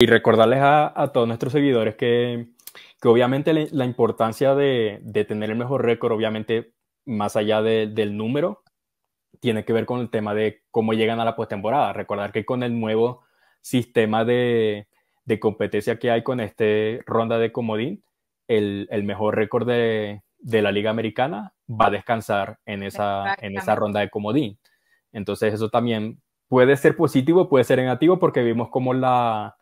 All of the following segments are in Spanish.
Y recordarles a, todos nuestros seguidores que, obviamente la, importancia de, tener el mejor récord, obviamente más allá del número, tiene que ver con el tema de cómo llegan a la postemporada. Recordar que con el nuevo sistema de, competencia que hay con esta ronda de comodín, el, mejor récord de, la Liga Americana va a descansar en esa, en esa ronda de comodín. Entonces eso también puede ser positivo, puede ser negativo, porque vimos cómo la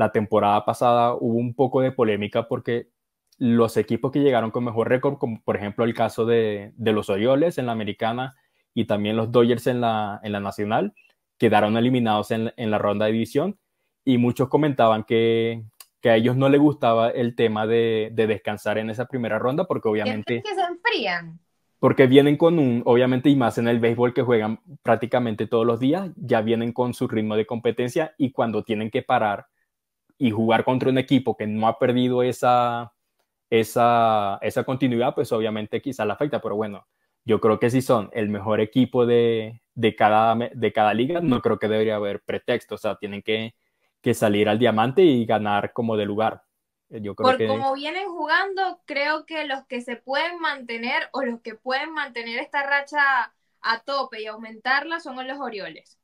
la temporada pasada hubo un poco de polémica porque los equipos que llegaron con mejor récord, como por ejemplo el caso de, los Orioles en la americana y también los Dodgers en la, en la nacional, quedaron eliminados en, la ronda de división y muchos comentaban que, a ellos no les gustaba el tema de, descansar en esa primera ronda porque obviamente... se porque vienen con un, obviamente, y más en el béisbol que juegan prácticamente todos los días, ya vienen con su ritmo de competencia y cuando tienen que parar y jugar contra un equipo que no ha perdido esa, esa, continuidad, pues obviamente quizá la afecta, pero bueno, yo creo que si son el mejor equipo de, cada, de cada liga, no creo que debería haber pretexto, o sea, tienen que, salir al diamante y ganar como de lugar. Yo creo Por que... como vienen jugando, creo que los que se pueden mantener o los que pueden mantener esta racha a tope y aumentarla son los Orioles.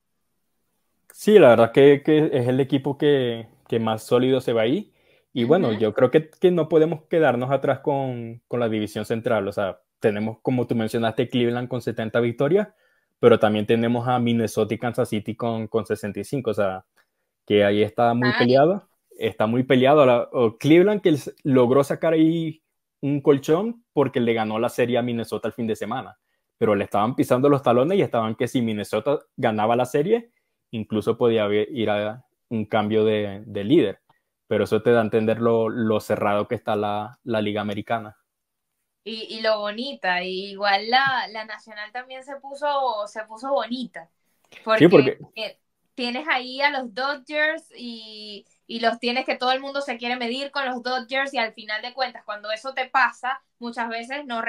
Sí, la verdad que, que es el equipo que, que más sólido se va ahí. Y bueno, yo creo que, no podemos quedarnos atrás con, la división central. O sea, tenemos, como tú mencionaste, Cleveland con 70 victorias, pero también tenemos a Minnesota y Kansas City con, con 65. O sea, que ahí está muy ah, peleado. Está muy peleado. Cleveland que logró sacar ahí un colchón porque le ganó la serie a Minnesota el fin de semana. Pero le estaban pisando los talones y estaban que si Minnesota ganaba la serie, incluso podía ir a, un cambio de, líder. Pero eso te da a entender lo, cerrado que está la, Liga Americana. Y, lo bonita, igual la, nacional también se puso, se puso bonita. Porque, porque... Eh, tienes ahí a los Dodgers y, los tienes que todo el mundo se quiere medir con los Dodgers y al final de cuentas, cuando eso te pasa, muchas veces no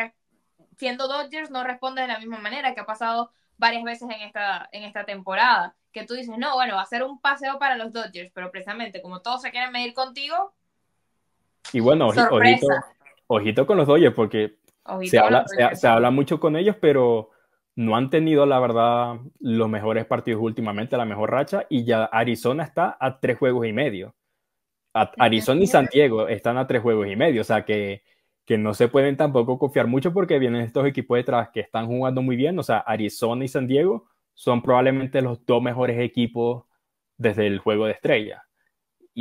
siendo Dodgers no respondes de la misma manera que ha pasado varias veces en esta, en esta temporada, que tú dices, no, bueno, va a ser un paseo para los Dodgers, pero precisamente como todos se quieren medir contigo. Y bueno, ojito, ojito, con los Dodgers, porque se habla, se, habla mucho con ellos, pero no han tenido, la verdad, los mejores partidos últimamente, la mejor racha, y ya Arizona está a tres juegos y medio. Arizona y San Diego están a tres juegos y medio, o sea que que no se pueden tampoco confiar mucho porque vienen estos equipos detrás que están jugando muy bien. O sea, Arizona y San Diego son probablemente los dos mejores equipos desde el juego de estrella.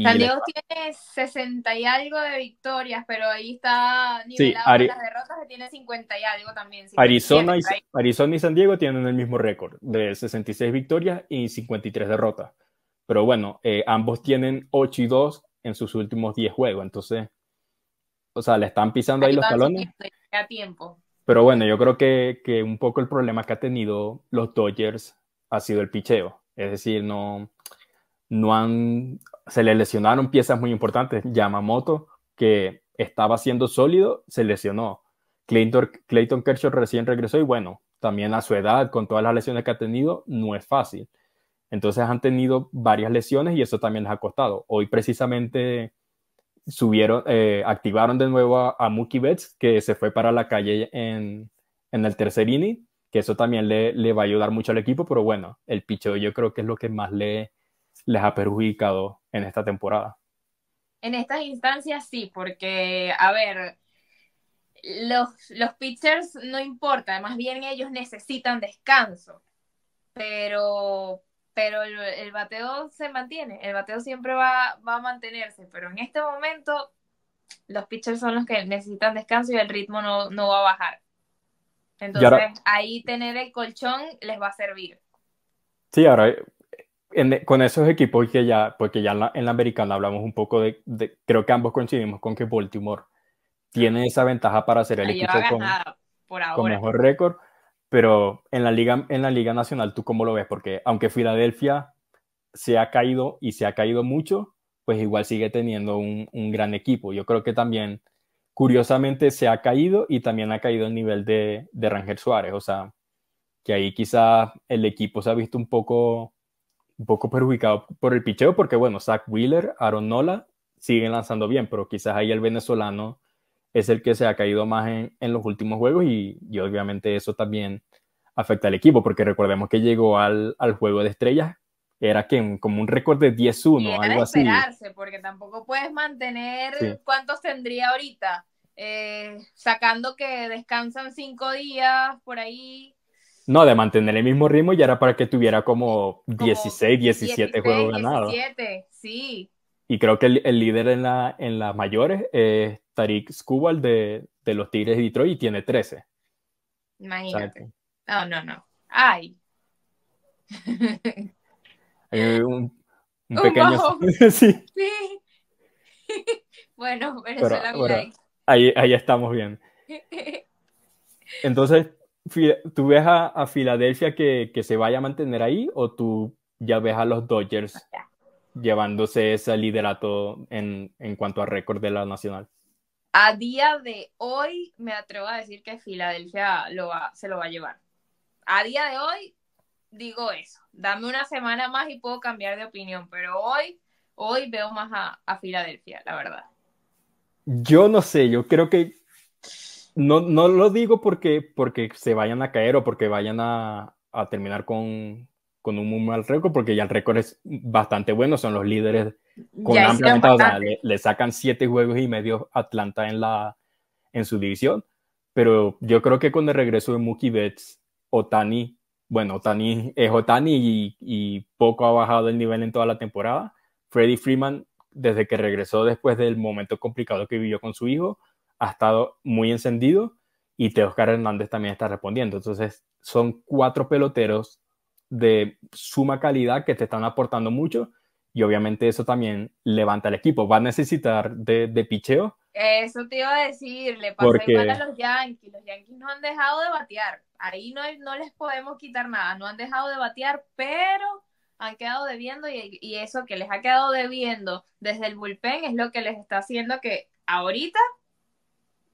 San Diego tiene 60 y algo de victorias, pero ahí está nivelado sí, las derrotas tiene 50 y algo también. Arizona y, y San Diego tienen el mismo récord de 66 victorias y 53 derrotas. Pero bueno, eh, ambos tienen 8 y 2 en sus últimos 10 juegos. Entonces, o sea, le están pisando ahí los talones. Pero bueno, yo creo que, un poco el problema que ha tenido los Dodgers ha sido el picheo. Es decir, no, no han. Se le lesionaron piezas muy importantes. Yamamoto, que estaba siendo sólido, se lesionó. Clayton, Clayton Kershaw recién regresó y bueno, también a su edad, con todas las lesiones que ha tenido, no es fácil. Entonces han tenido varias lesiones y eso también les ha costado. Hoy precisamente subieron, eh, activaron de nuevo a, muki Mookie Betts, que se fue para la calle en, en el tercer inning, que eso también le, le, va a ayudar mucho al equipo, pero bueno, el picheo yo creo que es lo que más le, les ha perjudicado en esta temporada. En estas instancias sí, porque, a ver, los, los pitchers no importa, más bien ellos necesitan descanso, pero pero el, bateo se mantiene, el bateo siempre va, a mantenerse, pero en este momento los pitchers son los que necesitan descanso y el ritmo no, va a bajar. Entonces ahí tener el colchón les va a servir. Sí, ahora con esos equipos que ya, porque ya en la, americana hablamos un poco de, creo que ambos coincidimos con que Baltimore tiene esa ventaja para ser el equipo con mejor récord pero en la liga, en la liga nacional, ¿tú cómo lo ves? Porque aunque Filadelfia se ha caído y se ha caído mucho, pues igual sigue teniendo un, gran equipo. Yo creo que también, curiosamente, se ha caído y también ha caído el nivel de, de Rangel Suárez. O sea, que ahí quizás el equipo se ha visto un poco, un poco perjudicado por el picheo, porque bueno, Zach Wheeler, Aaron Nola siguen lanzando bien, pero quizás ahí el venezolano es el que se ha caído más en, los últimos juegos y, obviamente eso también afecta al equipo, porque recordemos que llegó al, juego de estrellas, era que como un récord de 10-1, algo así. esperarse, porque tampoco puedes mantener cuántos tendría ahorita, eh, sacando que descansan cinco días por ahí. No, de mantener el mismo ritmo y era para que tuviera como, 16, 17 juegos ganados. 17, sí. Y creo que el, líder en, la, en las mayores es Tariq Skubal de, los Tigres de Detroit y tiene 13. Imagínate. No, no, no. Ay. Hay un, pequeño. sí. bueno, pero, la ahí, estamos bien. Entonces, ¿tú ves a, Filadelfia que, se vaya a mantener ahí o tú ya ves a los Dodgers llevándose ese liderato en, en cuanto a récord de la nacional? a día de hoy me atrevo a decir que Filadelfia lo se lo va a llevar. A día de hoy digo eso. Dame una semana más y puedo cambiar de opinión, pero hoy, hoy veo más a, Filadelfia, la verdad. Yo no sé, yo creo que no, no lo digo porque, porque se vayan a caer o porque vayan a, terminar con, con un muy mal récord, porque ya el récord es bastante bueno, son los líderes con amplia ventaja. le, sacan siete juegos y medio Atlanta en, la, en su división. Pero yo creo que con el regreso de Mookie Betts, Otani, bueno, Otani es Otani y, y poco ha bajado el nivel en toda la temporada. Freddie Freeman, desde que regresó después del momento complicado que vivió con su hijo, ha estado muy encendido y Teoscar Hernández también está respondiendo. Entonces, son cuatro peloteros de suma calidad que te están aportando mucho y obviamente eso también levanta al equipo. Va a necesitar de, de picheo. Eso te iba a decir, le pasa igual a los Yankees. Los Yankees no han dejado de batear. Ahí no, no les podemos quitar nada. No han dejado de batear, pero han quedado debiendo y, eso que les ha quedado debiendo desde el bullpen es lo que les está haciendo que ahorita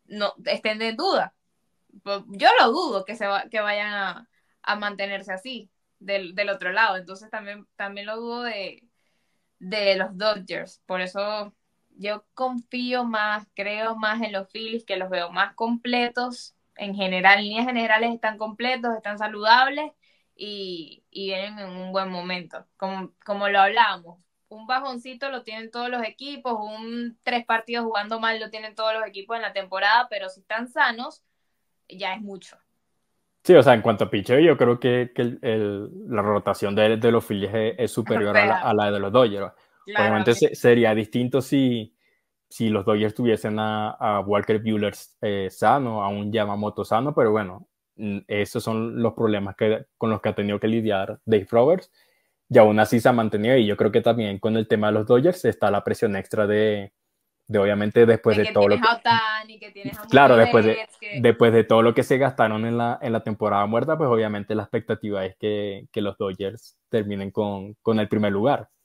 no estén de duda. Yo lo dudo que, se que vayan a, mantenerse así del, del otro lado. Entonces también, también lo dudo de, de los Dodgers. Por eso yo confío más, creo más en los Phillies, que los veo más completos. En general, en líneas generales están completos, están saludables y, vienen en un buen momento. Como, como lo hablábamos, un bajoncito lo tienen todos los equipos, un tres partidos jugando mal lo tienen todos los equipos en la temporada, pero si están sanos, ya es mucho. Sí, o sea, en cuanto a picheo, yo creo que, que el, la rotación de, de los Phillies es, superior a la, de los Dodgers. Obviamente sería distinto si, si los Dodgers tuviesen a, a Walker Buehler eh, sano, a un Yamamoto sano, pero bueno, esos son los problemas que, con los que ha tenido que lidiar Dave Roberts. Y aún así se ha mantenido, y yo creo que también con el tema de los Dodgers está la presión extra de, de obviamente después de, todo lo que... claro, después de, después de todo lo que se gastaron en la, en la temporada muerta, pues obviamente la expectativa es que, los Dodgers terminen con, con el primer lugar.